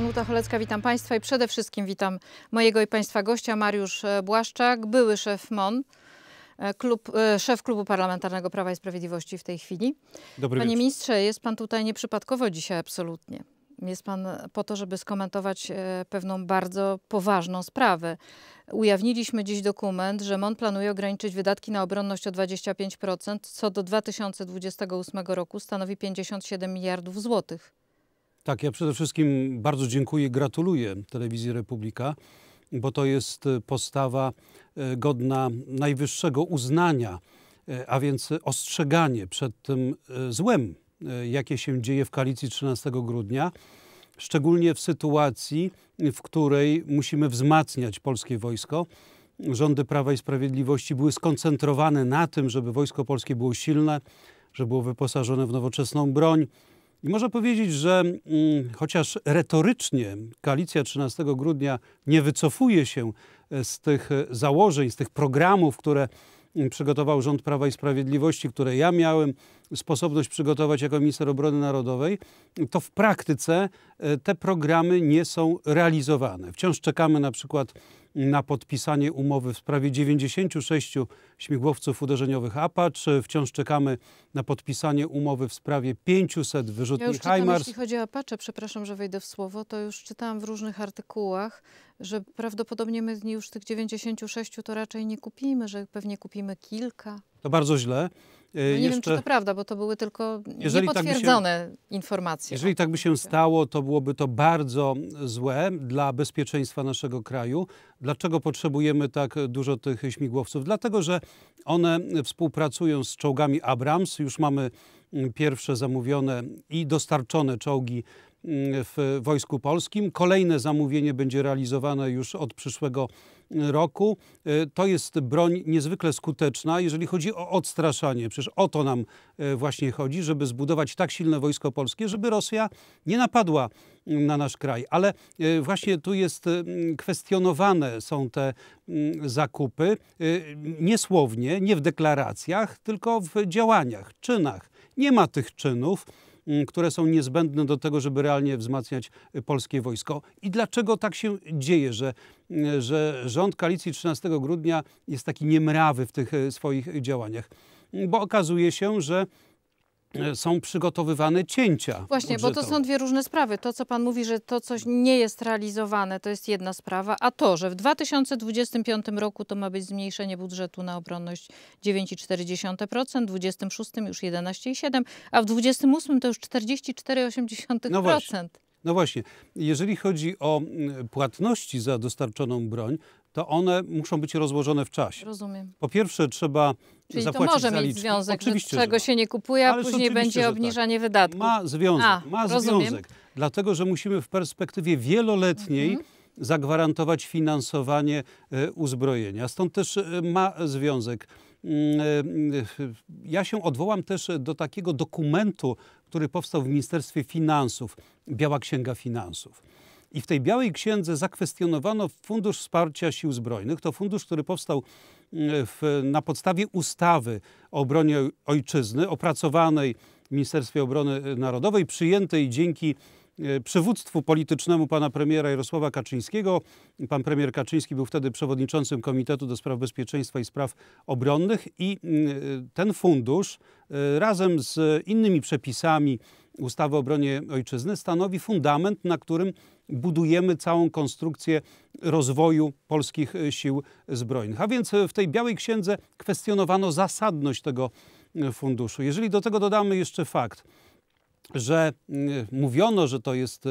Danuta Cholecka, witam Państwa i przede wszystkim witam mojego i Państwa gościa Mariusz e, Błaszczak, były szef MON, e, klub, e, szef Klubu Parlamentarnego Prawa i Sprawiedliwości w tej chwili. Dobry Panie wieczór. ministrze, jest Pan tutaj nieprzypadkowo dzisiaj absolutnie. Jest Pan po to, żeby skomentować pewną bardzo poważną sprawę. Ujawniliśmy dziś dokument, że MON planuje ograniczyć wydatki na obronność o 25%, co do 2028 roku stanowi 57 miliardów złotych. Tak, ja przede wszystkim bardzo dziękuję i gratuluję Telewizji Republika, bo to jest e, postawa e, godna najwyższego uznania, e, a więc ostrzeganie przed tym złem, jakie się dzieje w koalicji 13 grudnia, szczególnie w sytuacji, w której musimy wzmacniać polskie wojsko. Rządy Prawa i Sprawiedliwości były skoncentrowane na tym, żeby wojsko polskie było silne, żeby było wyposażone w nowoczesną broń, i można powiedzieć, że mm, chociaż retorycznie koalicja 13 grudnia nie wycofuje się e, z tych e, założeń, z tych programów, które mm, przygotował rząd Prawa i Sprawiedliwości, które ja miałem sposobność przygotować jako minister obrony narodowej, to w praktyce e, te programy nie są realizowane. Wciąż czekamy na przykład na podpisanie umowy w sprawie 96 śmigłowców uderzeniowych Apache. Wciąż czekamy na podpisanie umowy w sprawie 500 wyrzutni ja HIMARS. Jeśli chodzi o Apache, przepraszam, że wejdę w słowo, to już czytałam w różnych artykułach, że prawdopodobnie my już tych 96 to raczej nie kupimy, że pewnie kupimy kilka. To bardzo źle. E, no nie Jeszcze, wiem, czy to prawda, bo to były tylko tak niepotwierdzone tak się, informacje. Jeżeli tak by się stało, to byłoby to bardzo złe dla bezpieczeństwa naszego kraju. Dlaczego potrzebujemy tak dużo tych śmigłowców? Dlatego, że one współpracują z czołgami Abrams. Już mamy mm, pierwsze zamówione i dostarczone czołgi Mm, w Wojsku Polskim. Kolejne zamówienie będzie realizowane już od przyszłego roku. E, to jest broń niezwykle skuteczna, jeżeli chodzi o odstraszanie. Przecież o to nam e, właśnie chodzi, żeby zbudować tak silne wojsko polskie, żeby Rosja nie napadła mm, na nasz kraj. Ale e, właśnie tu jest mm, kwestionowane są te zakupy niesłownie, nie w deklaracjach, tylko w działaniach, czynach. Nie ma tych czynów które są niezbędne do tego, żeby realnie wzmacniać y, polskie wojsko. I dlaczego tak się dzieje, że, że rząd koalicji 13 grudnia jest taki niemrawy w tych y, swoich y, działaniach? Bo okazuje się, że E, są przygotowywane cięcia. Właśnie, budżetowe. bo to są dwie różne sprawy. To, co pan mówi, że to coś nie jest realizowane, to jest jedna sprawa, a to, że w 2025 roku to ma być zmniejszenie budżetu na obronność 9,4%, w 2026 już 11,7%, a w 2028 to już 44,8%. No No właśnie, jeżeli chodzi o mm, płatności za dostarczoną broń, to one muszą być rozłożone w czasie. Rozumiem. Po pierwsze trzeba Czyli zapłacić to może mieć związek, oczywiście, że czego że się nie kupuje, a później będzie tak. obniżanie tak. wydatków. Ma związek, a, ma rozumiem. związek. Dlatego, że musimy w perspektywie wieloletniej mhm zagwarantować finansowanie e, uzbrojenia. Stąd też e, ma związek. Mm, e, ja się odwołam też do takiego dokumentu, który powstał w Ministerstwie Finansów, Biała Księga Finansów. I w tej Białej Księdze zakwestionowano Fundusz Wsparcia Sił Zbrojnych. To fundusz, który powstał mm, w, na podstawie ustawy o obronie ojczyzny, opracowanej w Ministerstwie Obrony Narodowej, przyjętej dzięki e, przywództwu politycznemu pana premiera Jarosława Kaczyńskiego. Pan premier Kaczyński był wtedy przewodniczącym Komitetu do Spraw Bezpieczeństwa i Spraw Obronnych i mm, e, ten fundusz e, razem z innymi przepisami ustawy o obronie ojczyzny stanowi fundament, na którym budujemy całą konstrukcję rozwoju polskich e, sił zbrojnych. A więc e, w tej Białej Księdze kwestionowano zasadność tego e, funduszu. Jeżeli do tego dodamy jeszcze fakt, że mówiono, że to jest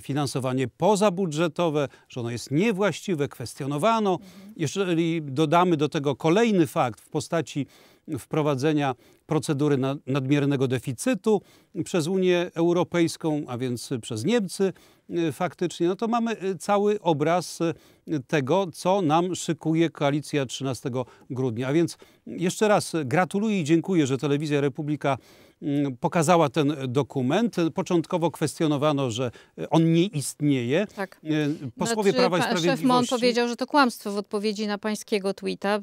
finansowanie pozabudżetowe, że ono jest niewłaściwe, kwestionowano. Mhm. Jeżeli dodamy do tego kolejny fakt w postaci wprowadzenia procedury nadmiernego deficytu przez Unię Europejską, a więc przez Niemcy, Y, faktycznie, no to mamy y, cały obraz y, tego, co nam szykuje koalicja 13 grudnia. A więc jeszcze raz gratuluję i dziękuję, że Telewizja Republika Mm, pokazała ten dokument. Początkowo kwestionowano, że e, on nie istnieje. Tak. E, posłowie znaczy, Prawa i Sprawiedliwości... Szef Mon powiedział, że to kłamstwo w odpowiedzi na pańskiego tweeta.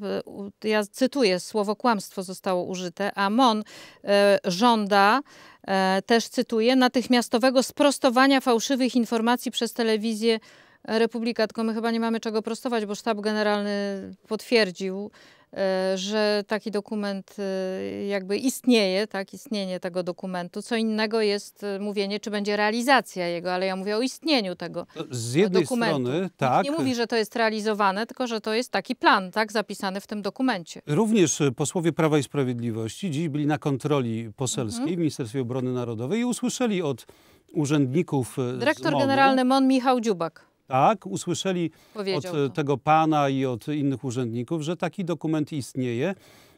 Ja cytuję, słowo kłamstwo zostało użyte, a Mon żąda też cytuję, natychmiastowego sprostowania fałszywych informacji przez telewizję Republika. Tylko my chyba nie mamy czego prostować, bo sztab generalny potwierdził E, że taki dokument e, jakby istnieje, tak, istnienie tego dokumentu. Co innego jest e, mówienie, czy będzie realizacja jego, ale ja mówię o istnieniu tego Z jednej dokumentu. strony, tak. Nikt nie mówi, że to jest realizowane, tylko że to jest taki plan, tak, zapisany w tym dokumencie. Również posłowie Prawa i Sprawiedliwości dziś byli na kontroli poselskiej mhm. w Ministerstwie Obrony Narodowej i usłyszeli od urzędników Dyrektor generalny MON Michał Dziubak. Tak, usłyszeli Powiedział od to. tego pana i od innych urzędników, że taki dokument istnieje.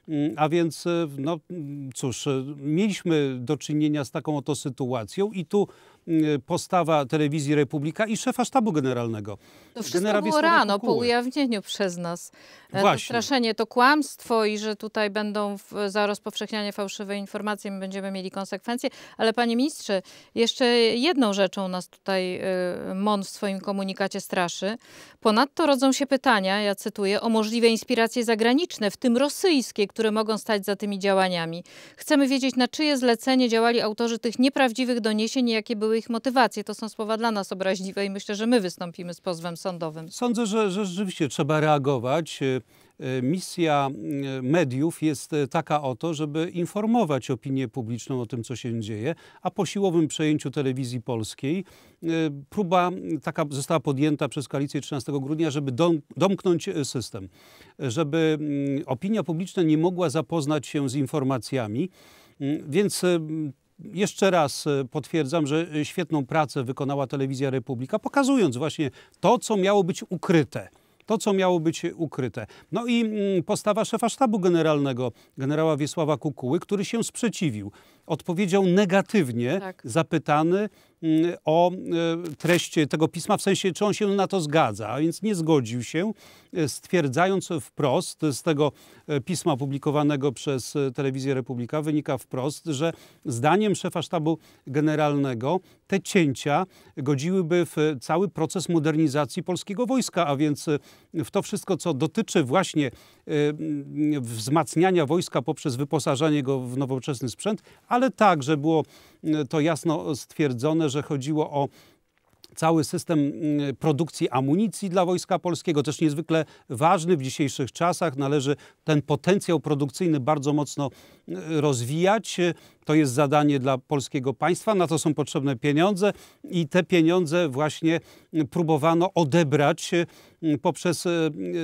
Mm, a więc, e, no mm, cóż, e, mieliśmy do czynienia z taką oto sytuacją i tu Y, postawa telewizji Republika i szefa sztabu generalnego. To wszystko Genera było rano po ujawnieniu przez nas. E, Właśnie. To straszenie, to kłamstwo i że tutaj będą w, za rozpowszechnianie fałszywej informacji my będziemy mieli konsekwencje. Ale panie ministrze, jeszcze jedną rzeczą nas tutaj y, MON w swoim komunikacie straszy. Ponadto rodzą się pytania, ja cytuję, o możliwe inspiracje zagraniczne, w tym rosyjskie, które mogą stać za tymi działaniami. Chcemy wiedzieć, na czyje zlecenie działali autorzy tych nieprawdziwych doniesień, jakie były ich motywacje. To są słowa dla nas obraźliwe i myślę, że my wystąpimy z pozwem sądowym. Sądzę, że, że rzeczywiście trzeba reagować. E, e, misja e, mediów jest taka oto, żeby informować opinię publiczną o tym, co się dzieje, a po siłowym przejęciu telewizji polskiej próba taka została podjęta przez koalicję 13 grudnia, żeby dom, domknąć system, żeby opinia publiczna nie mogła zapoznać się z informacjami. Więc jeszcze raz e, potwierdzam, że e, świetną pracę wykonała Telewizja Republika, pokazując właśnie to, co miało być ukryte to, co miało być e, ukryte. No i mm, postawa szefa sztabu generalnego, generała Wiesława Kukuły, który się sprzeciwił odpowiedział negatywnie tak. zapytany mm, o e, treść tego pisma, w sensie czy on się na to zgadza, a więc nie zgodził się, e, stwierdzając wprost, z tego e, pisma publikowanego przez Telewizję Republika wynika wprost, że zdaniem szefa sztabu generalnego te cięcia godziłyby w cały proces modernizacji polskiego wojska, a więc w to wszystko, co dotyczy właśnie wzmacniania wojska poprzez wyposażanie go w nowoczesny sprzęt, a ale także było e, to jasno stwierdzone, że chodziło o cały system mm, produkcji amunicji dla Wojska Polskiego, też niezwykle ważny w dzisiejszych czasach. Należy ten potencjał produkcyjny bardzo mocno e, rozwijać to jest zadanie dla polskiego państwa, na to są potrzebne pieniądze i te pieniądze właśnie próbowano odebrać e, poprzez e,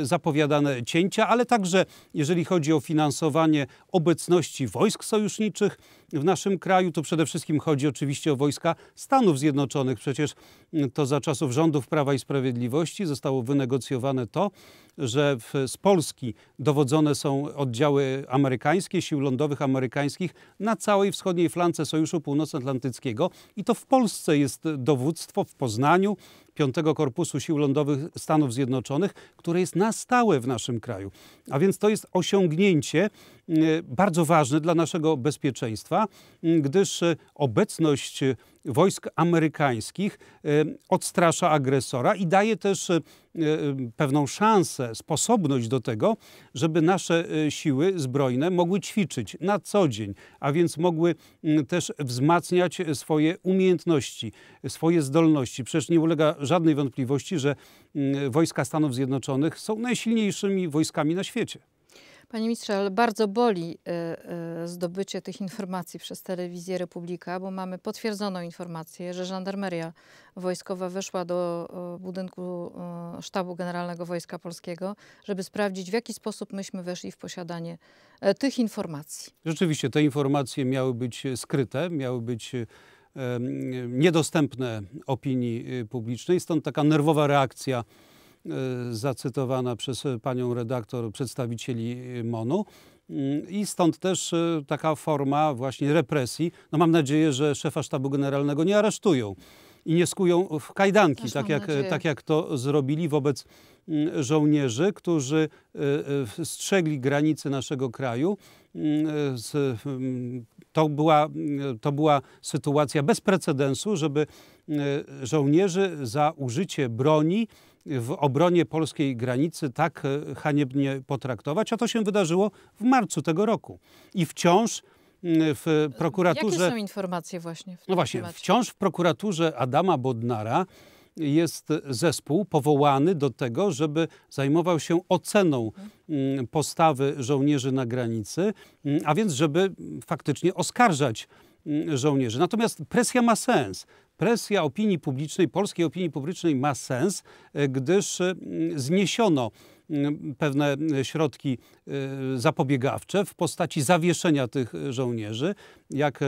zapowiadane cięcia, ale także jeżeli chodzi o finansowanie obecności wojsk sojuszniczych w naszym kraju, to przede wszystkim chodzi oczywiście o wojska Stanów Zjednoczonych. Przecież to za czasów rządów Prawa i Sprawiedliwości zostało wynegocjowane to, że w, z Polski dowodzone są oddziały amerykańskie, sił lądowych amerykańskich na całej wschodniej flance Sojuszu Północnoatlantyckiego i to w Polsce jest dowództwo, w Poznaniu, V Korpusu Sił Lądowych Stanów Zjednoczonych, które jest na stałe w naszym kraju. A więc to jest osiągnięcie e, bardzo ważne dla naszego bezpieczeństwa, gdyż e, obecność e, wojsk amerykańskich odstrasza agresora i daje też pewną szansę, sposobność do tego, żeby nasze siły zbrojne mogły ćwiczyć na co dzień, a więc mogły też wzmacniać swoje umiejętności, swoje zdolności. Przecież nie ulega żadnej wątpliwości, że mm, wojska Stanów Zjednoczonych są najsilniejszymi wojskami na świecie. Panie ministrze, ale bardzo boli y, y, zdobycie tych informacji przez telewizję Republika, bo mamy potwierdzoną informację, że żandarmeria wojskowa weszła do y, budynku Sztabu Generalnego Wojska Polskiego, żeby sprawdzić, w jaki sposób myśmy weszli w posiadanie e, tych informacji. Rzeczywiście, te informacje miały być e, skryte, miały być e, niedostępne opinii y, publicznej. Stąd taka nerwowa reakcja y, zacytowana przez panią redaktor przedstawicieli y, MONU. Mm, I stąd też taka forma właśnie represji. No mam nadzieję, że szefa sztabu generalnego nie aresztują i nie skują w kajdanki, tak jak, tak jak to zrobili wobec mm, żołnierzy, którzy strzegli granicy naszego kraju Mm, to była, to była sytuacja bez precedensu, żeby e, żołnierzy za użycie broni w obronie polskiej granicy tak e, haniebnie potraktować, a to się wydarzyło w marcu tego roku. I wciąż mm, w prokuraturze. Jakie są informacje właśnie? W no właśnie, temacie? wciąż w prokuraturze Adama Bodnara jest zespół powołany do tego, żeby zajmował się oceną mm, postawy żołnierzy na granicy, mm, a więc żeby faktycznie oskarżać mm, żołnierzy. Natomiast presja ma sens. Presja opinii publicznej, polskiej opinii publicznej ma sens, e, gdyż zniesiono pewne środki y, zapobiegawcze w postaci zawieszenia tych żołnierzy. Jak y,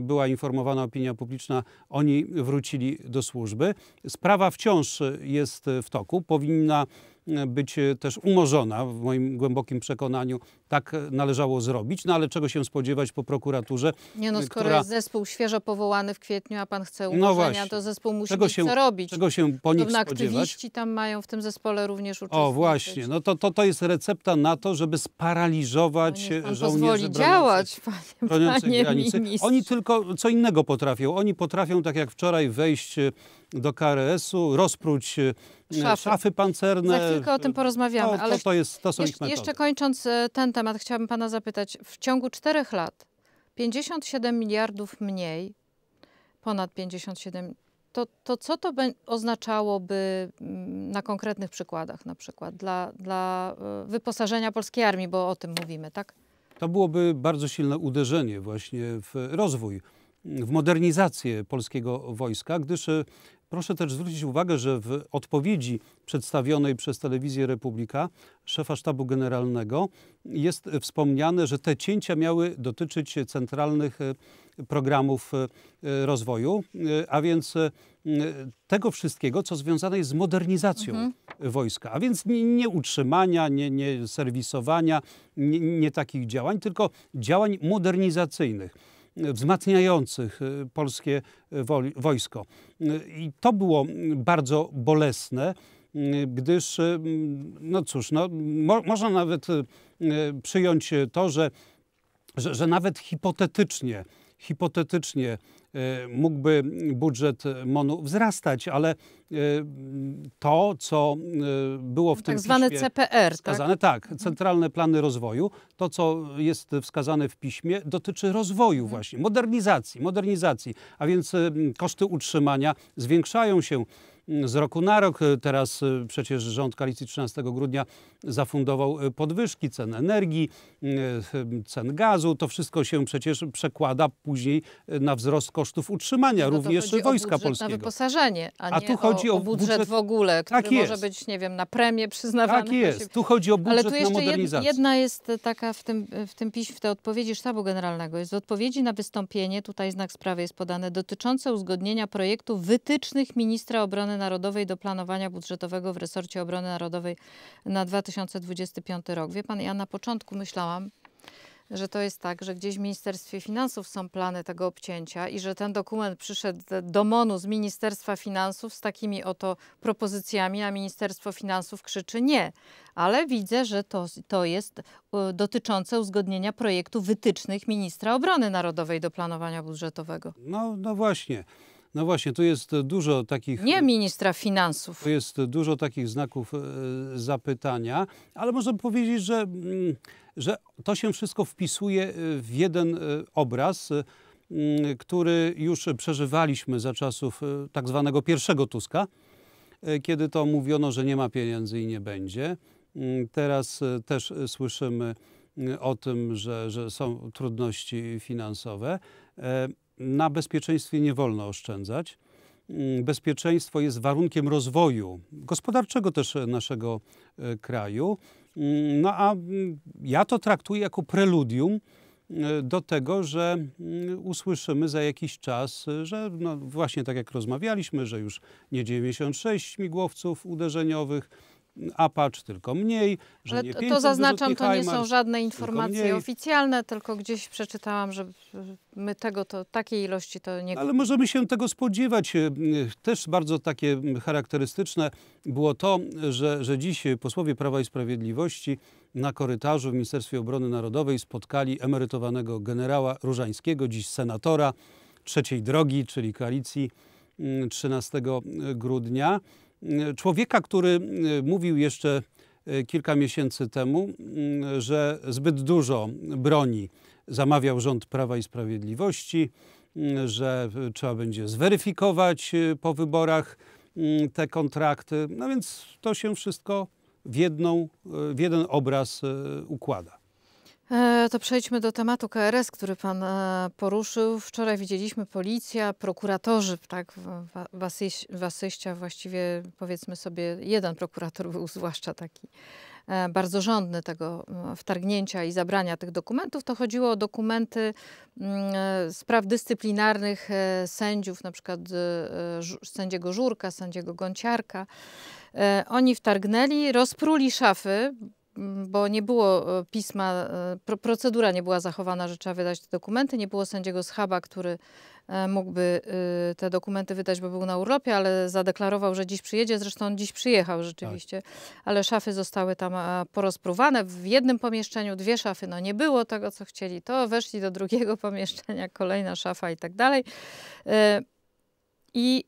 była informowana opinia publiczna, oni wrócili do służby. Sprawa wciąż jest w toku. Powinna y, być też umorzona, w moim głębokim przekonaniu, tak należało zrobić, no ale czego się spodziewać po prokuraturze. Nie no, skoro która... jest zespół świeżo powołany w kwietniu, a pan chce no umorzenia, no to zespół musi czego się, co robić. Czego się po nich Podobno spodziewać? aktywiści tam mają w tym zespole również uczestniczyć. O właśnie, no to, to, to jest recepta na to, żeby sparaliżować no żołnierzy pozwoli działać, panie, panie granicy. Ministrze. Oni tylko co innego potrafią. Oni potrafią, tak jak wczoraj, wejść e, do KRS-u, rozpróć e, szafy. szafy pancerne. Za chwilkę o tym porozmawiamy. To, ale to, to, jest, to są jeszcze, ich metody. Jeszcze kończąc e, ten temat, temat chciałabym Pana zapytać. W ciągu czterech lat 57 miliardów mniej, ponad 57, to, to co to oznaczałoby mm, na konkretnych przykładach, na przykład dla, dla y, wyposażenia polskiej armii, bo o tym mówimy, tak? To byłoby bardzo silne uderzenie właśnie w rozwój w modernizację polskiego wojska, gdyż y, Proszę też zwrócić uwagę, że w odpowiedzi przedstawionej przez telewizję Republika, szefa sztabu generalnego, jest wspomniane, że te cięcia miały dotyczyć centralnych e, programów e, e, rozwoju, a więc tego wszystkiego, co związane jest z modernizacją mhm. wojska, a więc nie, nie utrzymania, nie, nie serwisowania, nie, nie takich działań, tylko działań modernizacyjnych wzmacniających y, polskie y, wojsko. Y, I to było bardzo bolesne, gdyż, no cóż, no, mo można nawet przyjąć to, że, że, że nawet hipotetycznie, hipotetycznie E, mógłby budżet MONU wzrastać, ale e, to, co e, było w tak tym Tak zwane CPR, tak? wskazane, tak? tak? Centralne Plany Rozwoju, to, co jest wskazane w piśmie, dotyczy rozwoju mhm. właśnie, modernizacji, modernizacji, a więc koszty utrzymania zwiększają się z roku na rok. Teraz y, przecież rząd koalicji 13 grudnia zafundował y, podwyżki cen energii, y, cen gazu. To wszystko się przecież przekłada później na wzrost kosztów utrzymania no również Wojska Polskiego. Na wyposażenie, a, a tu chodzi o, o budżet, budżet, w ogóle, tak który tak może być, nie wiem, na premię przyznawany. Tak jest. Tu chodzi o budżet Ale tu jeszcze na modernizację. jedna jest taka w tym, w tym piśmie, w tej odpowiedzi Sztabu Generalnego. Jest w odpowiedzi na wystąpienie, tutaj znak sprawy jest podane, dotyczące uzgodnienia projektu wytycznych ministra obrony Narodowej do planowania budżetowego w resorcie obrony narodowej na 2025 rok. Wie pan, ja na początku myślałam, że to jest tak, że gdzieś w Ministerstwie Finansów są plany tego obcięcia i że ten dokument przyszedł do MONU z Ministerstwa Finansów z takimi oto propozycjami, a Ministerstwo Finansów krzyczy nie. Ale widzę, że to, to jest e, dotyczące uzgodnienia projektu wytycznych ministra obrony narodowej do planowania budżetowego. No, no właśnie. No właśnie, tu jest dużo takich... Nie ministra finansów. Tu jest dużo takich znaków e, zapytania, ale można powiedzieć, że, mm, że to się wszystko wpisuje e, w jeden e, obraz, mm, który już przeżywaliśmy za czasów tak zwanego pierwszego Tuska, kiedy to mówiono, że nie ma pieniędzy i nie będzie. Mm, teraz też słyszymy o tym, że, że są trudności finansowe na bezpieczeństwie nie wolno oszczędzać. Mm, bezpieczeństwo jest warunkiem rozwoju gospodarczego też e, naszego e, kraju. Mm, no a mm, ja to traktuję jako preludium e, do tego, że usłyszymy za jakiś czas, że no właśnie tak jak rozmawialiśmy, że już nie 96 śmigłowców uderzeniowych, apacz, tylko mniej. Że Ale to, to zaznaczam, to nie są żadne informacje tylko oficjalne, tylko gdzieś przeczytałam, że y, my tego, to, takiej ilości to nie... Ale możemy się tego spodziewać. Y, y, też bardzo takie charakterystyczne było to, że, że dziś posłowie Prawa i Sprawiedliwości na korytarzu w Ministerstwie Obrony Narodowej spotkali emerytowanego generała Różańskiego, dziś senatora trzeciej drogi, czyli koalicji 13 mm, grudnia człowieka, który e, mówił jeszcze e, kilka miesięcy temu, że zbyt dużo broni zamawiał rząd Prawa i Sprawiedliwości, że e, trzeba będzie zweryfikować po wyborach te kontrakty. No więc to się wszystko w, jedną, w jeden obraz układa. E, to przejdźmy do tematu KRS, który Pan e, poruszył. Wczoraj widzieliśmy policja, prokuratorzy, tak, wasyś, wasyścia właściwie powiedzmy sobie, jeden prokurator był zwłaszcza taki e, bardzo żądny tego wtargnięcia i zabrania tych dokumentów. To chodziło o dokumenty spraw dyscyplinarnych sędziów, na przykład sędziego Żurka, sędziego Gąciarka. Oni wtargnęli, rozpruli szafy, bo nie było e, pisma, e, procedura nie była zachowana, że trzeba wydać te dokumenty, nie było sędziego schaba, który e, mógłby te dokumenty wydać, bo był na urlopie, ale zadeklarował, że dziś przyjedzie, zresztą on dziś przyjechał rzeczywiście, tak. ale szafy zostały tam porozpruwane, w jednym pomieszczeniu dwie szafy, no nie było tego, co chcieli, to weszli do drugiego pomieszczenia, kolejna szafa i tak dalej. I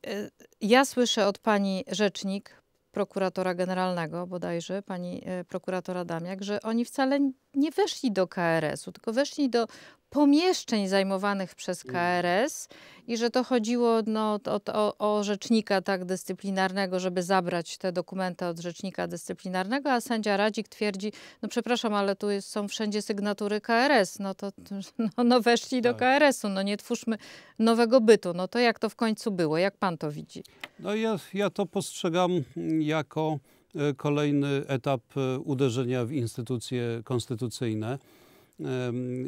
ja słyszę od pani rzecznik, prokuratora generalnego bodajże, pani e, prokuratora Damiak, że oni wcale nie weszli do KRS-u, tylko weszli do pomieszczeń zajmowanych przez mm. KRS i że to chodziło no, o, o, o, rzecznika tak dyscyplinarnego, żeby zabrać te dokumenty od rzecznika dyscyplinarnego, a sędzia Radzik twierdzi, no przepraszam, ale tu jest, są wszędzie sygnatury KRS, no to no, no weszli do KRS-u, tak. no nie twórzmy nowego bytu, no to jak to w końcu było, jak pan to widzi? No ja, ja to postrzegam jako e, kolejny etap e, uderzenia w instytucje konstytucyjne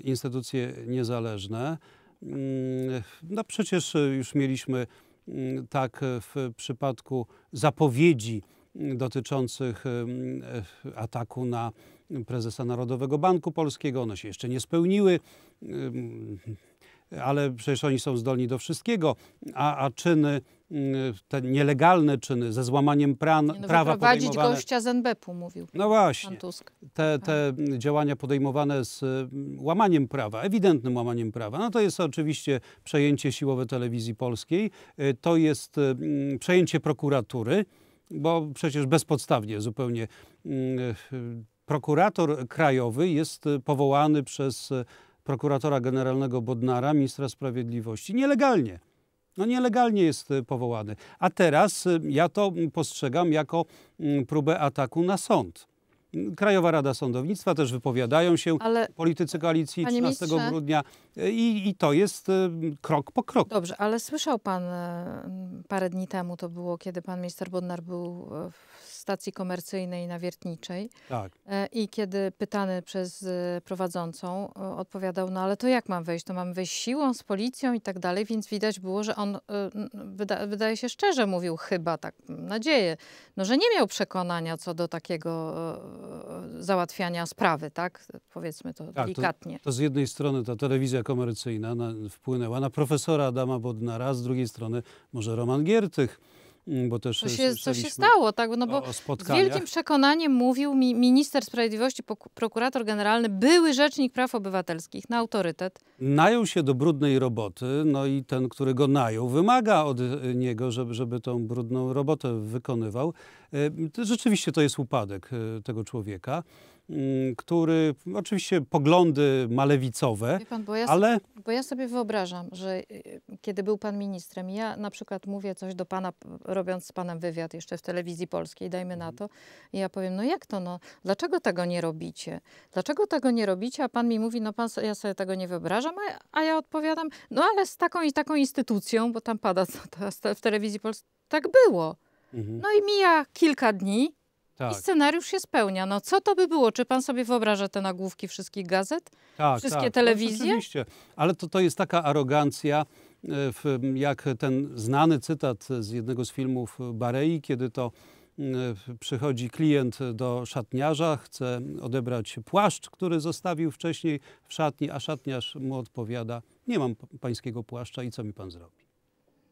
instytucje niezależne. Mm, no przecież e, już mieliśmy mm, tak e, w przypadku zapowiedzi mm, dotyczących e, ataku na prezesa Narodowego Banku Polskiego. One się jeszcze nie spełniły, ale przecież oni są zdolni do wszystkiego, a, a czyny Y, te nielegalne czyny ze złamaniem pran, no, prawa prowadzić podejmowane... gościa z NBP-u, mówił No właśnie, te, tak. te działania podejmowane z y, łamaniem prawa, ewidentnym łamaniem prawa, no to jest oczywiście przejęcie siłowe telewizji polskiej, y, to jest mm, przejęcie prokuratury, bo przecież bezpodstawnie zupełnie prokurator krajowy jest powołany przez prokuratora generalnego Bodnara, ministra sprawiedliwości, nielegalnie. No nielegalnie jest e, powołany. A teraz e, ja to postrzegam jako mm, próbę ataku na sąd. Krajowa Rada Sądownictwa też wypowiadają się, ale, politycy koalicji 13 grudnia e, i, i, to jest krok po kroku. Dobrze, ale słyszał pan parę dni temu, to było kiedy pan minister Bodnar był w stacji komercyjnej na Wiertniczej. Tak. E, I kiedy pytany przez e, prowadzącą e, odpowiadał, no ale to jak mam wejść? To mam wejść siłą, z policją i tak dalej, więc widać było, że on wyda, wydaje się szczerze mówił chyba, tak mam nadzieję, no że nie miał przekonania co do takiego załatwiania sprawy, tak? Powiedzmy to tak, delikatnie. To, to, z jednej strony ta telewizja komercyjna na, wpłynęła na profesora Adama Bodnara, z drugiej strony może Roman Giertych Mm, bo też co e, się, co się stało, tak? No bo o, o z wielkim przekonaniem mówił mi minister sprawiedliwości, prokurator generalny, były rzecznik praw obywatelskich na autorytet. Najął się do brudnej roboty, no i ten, który go najął, wymaga od e, niego, żeby, żeby tą brudną robotę wykonywał. E, rzeczywiście to jest upadek tego człowieka. Mm, który oczywiście poglądy malewicowe, pan, bo ja ale... Sobie, bo ja sobie wyobrażam, że y, kiedy był pan ministrem, ja na przykład mówię coś do pana, robiąc z panem wywiad jeszcze w telewizji polskiej, dajmy na mhm. to, i ja powiem, no jak to, no, dlaczego tego nie robicie? Dlaczego tego nie robicie? A pan mi mówi, no pan, ja sobie tego nie wyobrażam, a, a ja odpowiadam, no ale z taką i taką instytucją, bo tam pada w telewizji polskiej, tak było. Mhm. No i mija kilka dni, tak. I scenariusz się spełnia. No co to by było? Czy pan sobie wyobraża te nagłówki wszystkich gazet? Tak, Wszystkie tak. telewizje? No, oczywiście. Ale to, to jest taka arogancja, e, w, jak ten znany cytat z jednego z filmów Barei, kiedy to e, przychodzi klient do szatniarza, chce odebrać płaszcz, który zostawił wcześniej w szatni, a szatniarz mu odpowiada: Nie mam pańskiego płaszcza i co mi pan zrobi?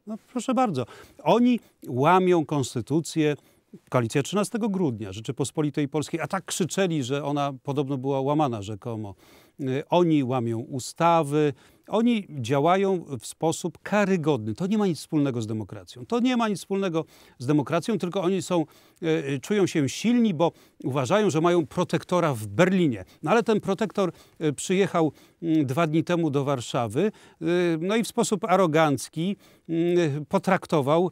No proszę bardzo. Oni łamią konstytucję, koalicja 13 grudnia Rzeczypospolitej Polskiej, a tak krzyczeli, że ona podobno była łamana rzekomo. Y, oni łamią ustawy, oni działają w sposób karygodny. To nie ma nic wspólnego z demokracją. To nie ma nic wspólnego z demokracją, tylko oni są, e, e, czują się silni, bo uważają, że mają protektora w Berlinie. No ale ten protektor e, przyjechał mm, dwa dni temu do Warszawy, no i w sposób arogancki mm, potraktował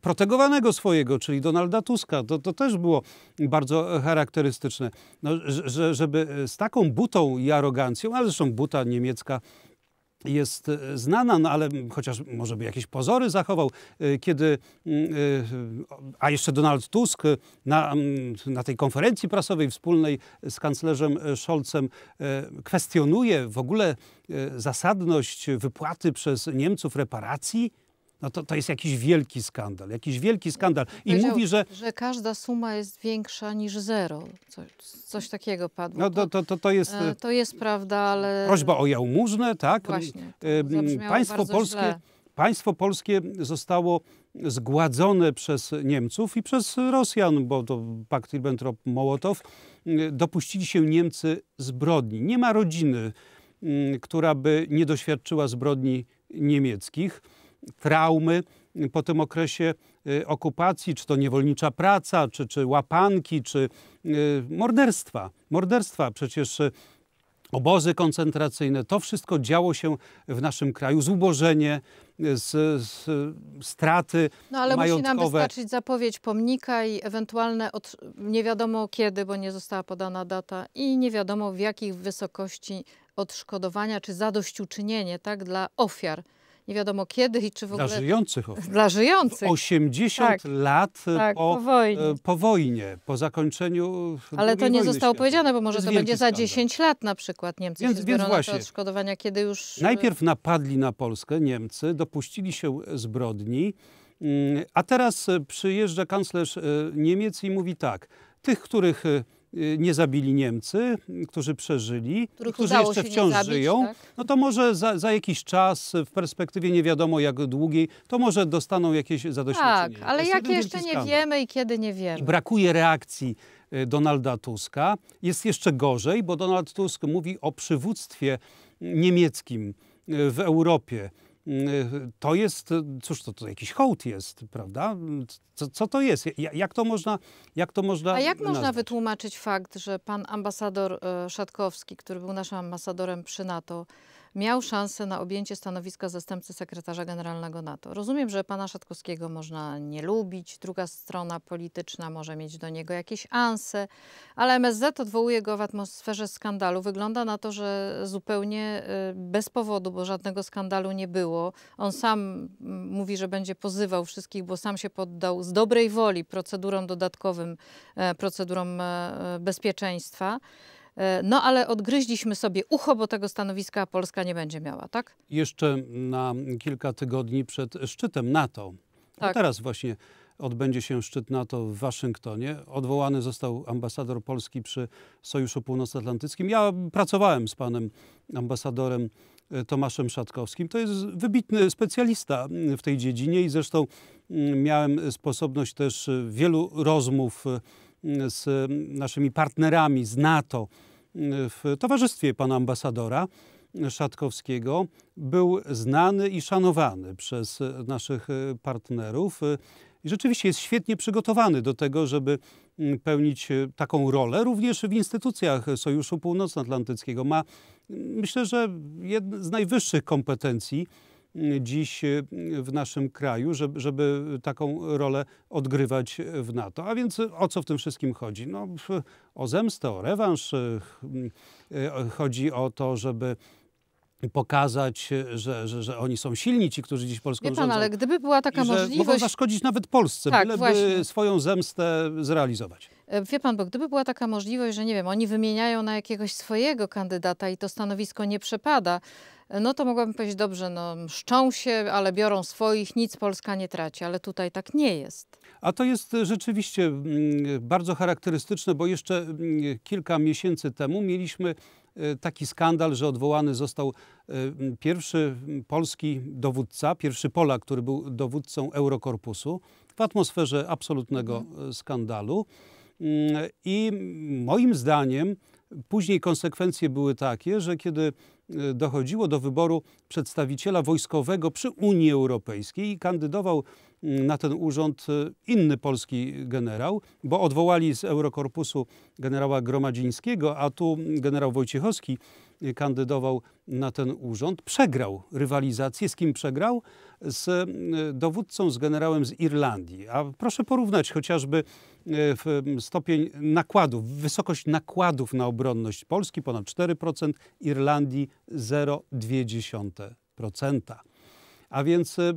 protegowanego swojego, czyli Donalda Tuska. To, to też było bardzo charakterystyczne, no, że, żeby z taką butą i arogancją, ale zresztą buta niemiecka jest e, znana, no ale chociaż może by jakieś pozory zachował, e, kiedy, mm, e, a jeszcze Donald Tusk na, mm, na tej konferencji prasowej wspólnej z kanclerzem Scholzem kwestionuje w ogóle zasadność wypłaty przez Niemców reparacji no to, to jest jakiś wielki skandal, jakiś wielki skandal. I mówi, że... Że każda suma jest większa niż zero. Coś, coś takiego padło. No to, to, to, to, jest... E, to jest prawda, ale... Prośba o jałmużnę, tak? Właśnie, e, Państwo polskie... państwo polskie zostało zgładzone przez Niemców i przez Rosjan, bo to pakt Ribbentrop-Mołotow, e, dopuścili się Niemcy zbrodni. Nie ma rodziny, która by nie doświadczyła zbrodni niemieckich traumy po tym okresie y, okupacji, czy to niewolnicza praca, czy, czy łapanki, czy y, morderstwa. Morderstwa przecież y, obozy koncentracyjne, to wszystko działo się w naszym kraju, zubożenie, z, z, straty No ale majątkowe. musi nam wystarczyć zapowiedź pomnika i ewentualne od, nie wiadomo kiedy, bo nie została podana data i nie wiadomo w jakich wysokości odszkodowania czy zadośćuczynienie tak, dla ofiar nie wiadomo kiedy i czy w ogóle... Dla żyjących ofiar. Dla żyjących. 80 tak, lat tak, po, po, wojnie. po, wojnie. po zakończeniu Ale to nie zostało świata. powiedziane, bo może to, to będzie za 10 lat na przykład Niemcy więc, się więc właśnie, odszkodowania, kiedy już... E, Najpierw napadli na Polskę Niemcy, dopuścili się zbrodni, mm, a teraz przyjeżdża kanclerz e, Niemiec i mówi tak, tych, których e, Y, nie zabili Niemcy, którzy przeżyli, Których którzy jeszcze wciąż zabić, żyją, tak? no to może za, za, jakiś czas, w perspektywie nie wiadomo jak długiej, to może dostaną jakieś zadośćuczynienie. Tak, ale jakie jeszcze nie wiemy i kiedy nie wiemy. I brakuje reakcji y, Donalda Tuska. Jest jeszcze gorzej, bo Donald Tusk mówi o przywództwie niemieckim y, w Europie. Y, to jest, cóż to, to jakiś hołd jest, prawda? Co, co to jest? Jak to można jak to można A jak nazwać? można wytłumaczyć fakt, że pan ambasador y, Szatkowski, który był naszym ambasadorem przy NATO, miał szansę na objęcie stanowiska zastępcy sekretarza generalnego NATO. Rozumiem, że pana Szatkowskiego można nie lubić, druga strona polityczna może mieć do niego jakieś anse, ale MSZ odwołuje go w atmosferze skandalu. Wygląda na to, że zupełnie y, bez powodu, bo żadnego skandalu nie było. On sam mm, mówi, że będzie pozywał wszystkich, bo sam się poddał z dobrej woli procedurom dodatkowym, e, procedurom e, e, bezpieczeństwa. E, no ale odgryźliśmy sobie ucho, bo tego stanowiska Polska nie będzie miała, tak? Jeszcze na kilka tygodni przed szczytem NATO. Tak. teraz właśnie odbędzie się szczyt NATO w Waszyngtonie. Odwołany został ambasador Polski przy Sojuszu Północnoatlantyckim. Ja pracowałem z panem ambasadorem e, Tomaszem Szatkowskim. To jest wybitny specjalista w tej dziedzinie i zresztą miałem sposobność też e, wielu rozmów z naszymi partnerami z NATO w towarzystwie pana ambasadora Szatkowskiego był znany i szanowany przez naszych e, partnerów e, i rzeczywiście jest świetnie przygotowany do tego, żeby mm, pełnić e, taką rolę również w instytucjach Sojuszu Północnoatlantyckiego. Ma mm, myślę, że jedna z najwyższych kompetencji dziś y, w naszym kraju, żeby, żeby taką rolę odgrywać w NATO. A więc o co w tym wszystkim chodzi? No, o zemstę, o rewanż. Y, y, chodzi o to, żeby pokazać, że, że, że oni są silni, ci, którzy dziś Polską Wie pan, rządzą, ale gdyby była taka możliwość... Mogą zaszkodzić nawet Polsce, tak, by swoją zemstę zrealizować. E, wie pan, bo gdyby była taka możliwość, że nie wiem, oni wymieniają na jakiegoś swojego kandydata i to stanowisko nie przepada, no to mogłabym powiedzieć, dobrze, no szczą się, ale biorą swoich, nic Polska nie traci, ale tutaj tak nie jest. A to jest rzeczywiście mm, bardzo charakterystyczne, bo jeszcze mm, kilka miesięcy temu mieliśmy e, taki skandal, że odwołany został e, pierwszy polski dowódca, pierwszy Polak, który był dowódcą Eurokorpusu w atmosferze absolutnego mhm. e, skandalu. Mm, I moim zdaniem później konsekwencje były takie, że kiedy Y, dochodziło do wyboru przedstawiciela wojskowego przy Unii Europejskiej i kandydował y, na ten urząd y, inny polski generał, bo odwołali z Eurokorpusu generała Gromadzińskiego, a tu generał Wojciechowski kandydował na ten urząd. Przegrał rywalizację. Z kim przegrał? Z e, dowódcą, z generałem z Irlandii. A proszę porównać chociażby e, stopień nakładów, wysokość nakładów na obronność Polski ponad 4%, Irlandii 0,2%. A więc e,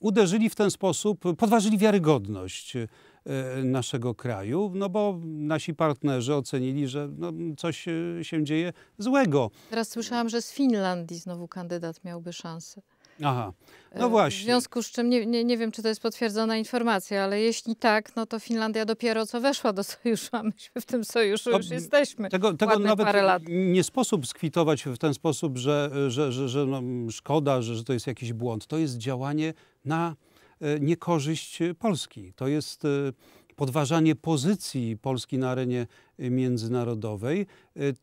uderzyli w ten sposób, podważyli wiarygodność E, naszego kraju, no bo nasi partnerzy ocenili, że no, coś e, się dzieje złego. Teraz słyszałam, że z Finlandii znowu kandydat miałby szansę. Aha, e, no właśnie. W związku z czym nie, nie, nie wiem, czy to jest potwierdzona informacja, ale jeśli tak, no to Finlandia dopiero co weszła do sojuszu, a myśmy w tym sojuszu no, już jesteśmy. Tego, tego nawet nie sposób skwitować w ten sposób, że, że, że, że no, szkoda, że, że to jest jakiś błąd. To jest działanie na E, niekorzyść e, Polski. To jest e, podważanie pozycji Polski na arenie międzynarodowej,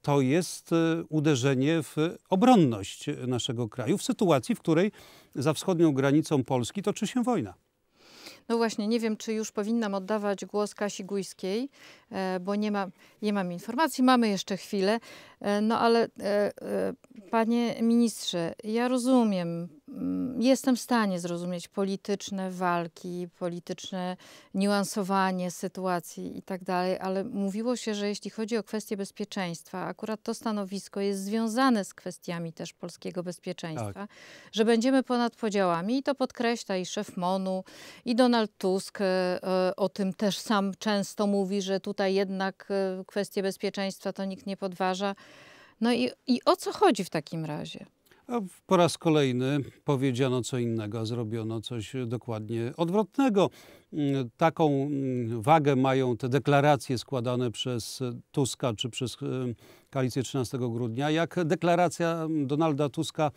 to jest uderzenie w obronność naszego kraju w sytuacji, w której za wschodnią granicą Polski toczy się wojna. No właśnie, nie wiem, czy już powinnam oddawać głos Kasi Gujskiej, bo nie, ma, nie mam informacji, mamy jeszcze chwilę. No ale, panie ministrze, ja rozumiem Mm, jestem w stanie zrozumieć polityczne walki, polityczne niuansowanie sytuacji i tak dalej, ale mówiło się, że jeśli chodzi o kwestie bezpieczeństwa, akurat to stanowisko jest związane z kwestiami też polskiego bezpieczeństwa, tak. że będziemy ponad podziałami i to podkreśla i szef MONU, i Donald Tusk e, o tym też sam często mówi, że tutaj jednak e, kwestie bezpieczeństwa to nikt nie podważa. No i, i o co chodzi w takim razie? A po raz kolejny powiedziano co innego, a zrobiono coś dokładnie odwrotnego. Mm, taką mm, wagę mają te deklaracje składane przez Tuska czy przez e, koalicję 13 grudnia, jak deklaracja Donalda Tuska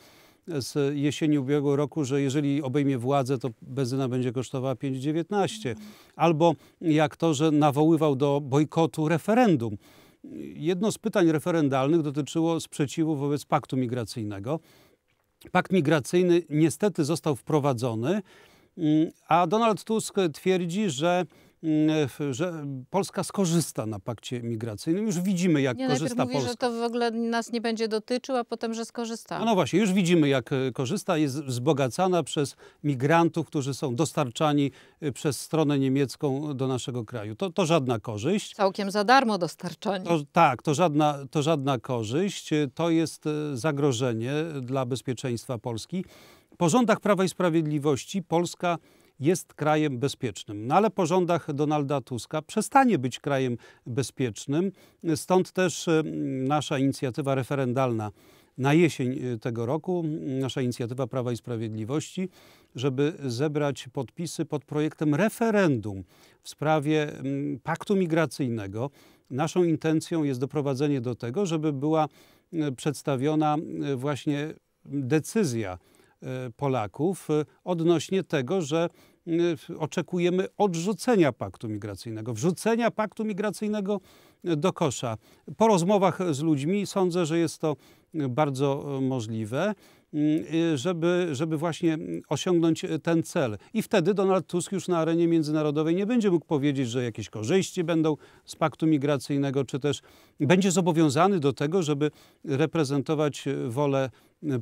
z jesieni ubiegłego roku, że jeżeli obejmie władzę, to benzyna będzie kosztowała 5,19. Albo jak to, że nawoływał do bojkotu referendum jedno z pytań referendalnych dotyczyło sprzeciwu wobec paktu migracyjnego. Pakt migracyjny niestety został wprowadzony, mm, a Donald Tusk twierdzi, że Mm, e, że Polska skorzysta na pakcie migracyjnym. Już widzimy, jak nie, korzysta mówi, Polska. że to w ogóle nas nie będzie dotyczył, a potem, że skorzysta. No, właśnie, już widzimy, jak e, korzysta. Jest wzbogacana przez migrantów, którzy są dostarczani e, przez stronę niemiecką do naszego kraju. To, to żadna korzyść. Całkiem za darmo dostarczani. To, tak, to żadna, to żadna korzyść. To jest zagrożenie dla bezpieczeństwa Polski. Po rządach Prawa i Sprawiedliwości Polska jest krajem bezpiecznym. No ale po rządach Donalda Tuska przestanie być krajem bezpiecznym. Stąd też y, nasza inicjatywa referendalna na jesień y, tego roku, nasza inicjatywa Prawa i Sprawiedliwości, żeby zebrać podpisy pod projektem referendum w sprawie mm, paktu migracyjnego. Naszą intencją jest doprowadzenie do tego, żeby była y, przedstawiona właśnie decyzja E, Polaków e, odnośnie tego, że e, oczekujemy odrzucenia paktu migracyjnego, wrzucenia paktu migracyjnego do kosza. Po rozmowach z ludźmi sądzę, że jest to bardzo możliwe. Mm, y, żeby, żeby właśnie osiągnąć y, ten cel. I wtedy Donald Tusk już na arenie międzynarodowej nie będzie mógł powiedzieć, że jakieś korzyści będą z paktu migracyjnego, czy też będzie zobowiązany do tego, żeby reprezentować y, wolę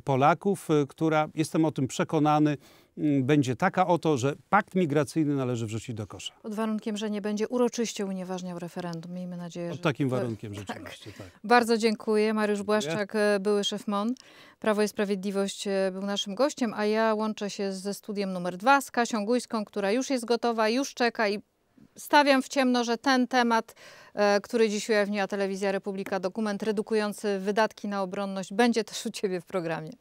Polaków, która, jestem o tym przekonany, Mm, będzie taka oto, że pakt migracyjny należy wrzucić do kosza. Pod warunkiem, że nie będzie uroczyście unieważniał referendum. Miejmy nadzieję, Pod że... takim warunkiem tak. rzeczywiście, tak. tak. Bardzo dziękuję. Mariusz Błaszczak, dziękuję. E, były szef MON. Prawo i Sprawiedliwość e, był naszym gościem, a ja łączę się ze studiem numer dwa, z Kasią Gujską, która już jest gotowa, już czeka i stawiam w ciemno, że ten temat, e, który dziś ujawniła Telewizja Republika, dokument redukujący wydatki na obronność, będzie też u Ciebie w programie.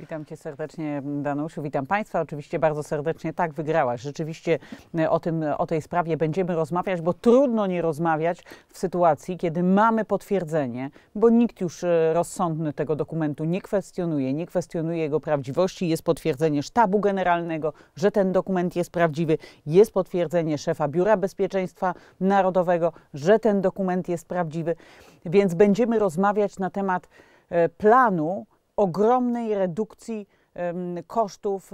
Witam Cię serdecznie, Danuszu. Witam Państwa. Oczywiście bardzo serdecznie tak wygrałaś. Rzeczywiście e, o, tym, e, o tej sprawie będziemy rozmawiać, bo trudno nie rozmawiać w sytuacji, kiedy mamy potwierdzenie, bo nikt już e, rozsądny tego dokumentu nie kwestionuje, nie kwestionuje jego prawdziwości. Jest potwierdzenie sztabu generalnego, że ten dokument jest prawdziwy. Jest potwierdzenie szefa Biura Bezpieczeństwa Narodowego, że ten dokument jest prawdziwy. Więc będziemy rozmawiać na temat planu, ogromnej redukcji kosztów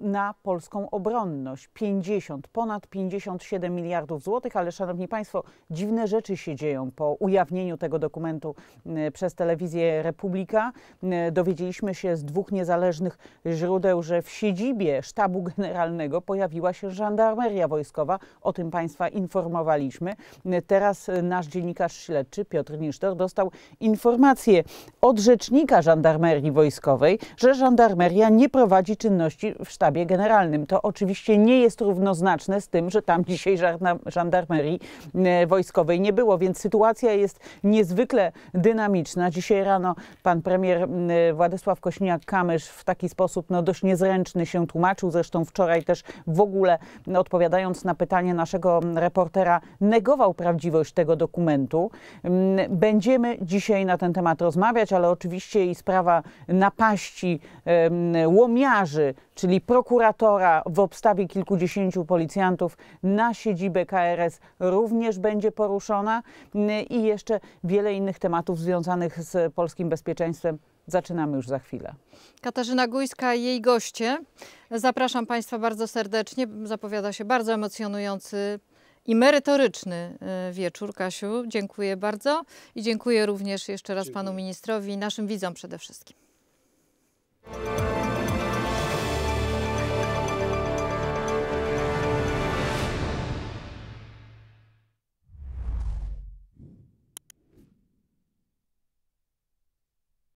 na polską obronność. 50, ponad 57 miliardów złotych, ale szanowni państwo, dziwne rzeczy się dzieją po ujawnieniu tego dokumentu przez telewizję Republika. Dowiedzieliśmy się z dwóch niezależnych źródeł, że w siedzibie sztabu generalnego pojawiła się żandarmeria wojskowa. O tym państwa informowaliśmy. Teraz e, nasz dziennikarz śledczy Piotr Nisztor dostał informację od rzecznika żandarmerii wojskowej Wojskowej, że żandarmeria nie prowadzi czynności w sztabie generalnym. To oczywiście nie jest równoznaczne z tym, że tam dzisiaj żandarmerii e, wojskowej nie było, więc sytuacja jest niezwykle dynamiczna. Dzisiaj rano pan premier e, Władysław Kośniak-Kamysz w taki sposób no, dość niezręczny się tłumaczył. Zresztą wczoraj też w ogóle odpowiadając na pytanie naszego reportera, negował prawdziwość tego dokumentu. Będziemy dzisiaj na ten temat rozmawiać, ale oczywiście i sprawa napadów napaści łomiarzy, czyli prokuratora w obstawie kilkudziesięciu policjantów na siedzibę KRS również będzie poruszona mm, i jeszcze wiele innych tematów związanych z polskim bezpieczeństwem. Zaczynamy już za chwilę. Katarzyna Gujska, jej goście. Zapraszam Państwa bardzo serdecznie. Zapowiada się bardzo emocjonujący i merytoryczny e, wieczór, Kasiu. Dziękuję bardzo i dziękuję również jeszcze raz dziękuję. panu ministrowi i naszym widzom przede wszystkim. Thank you.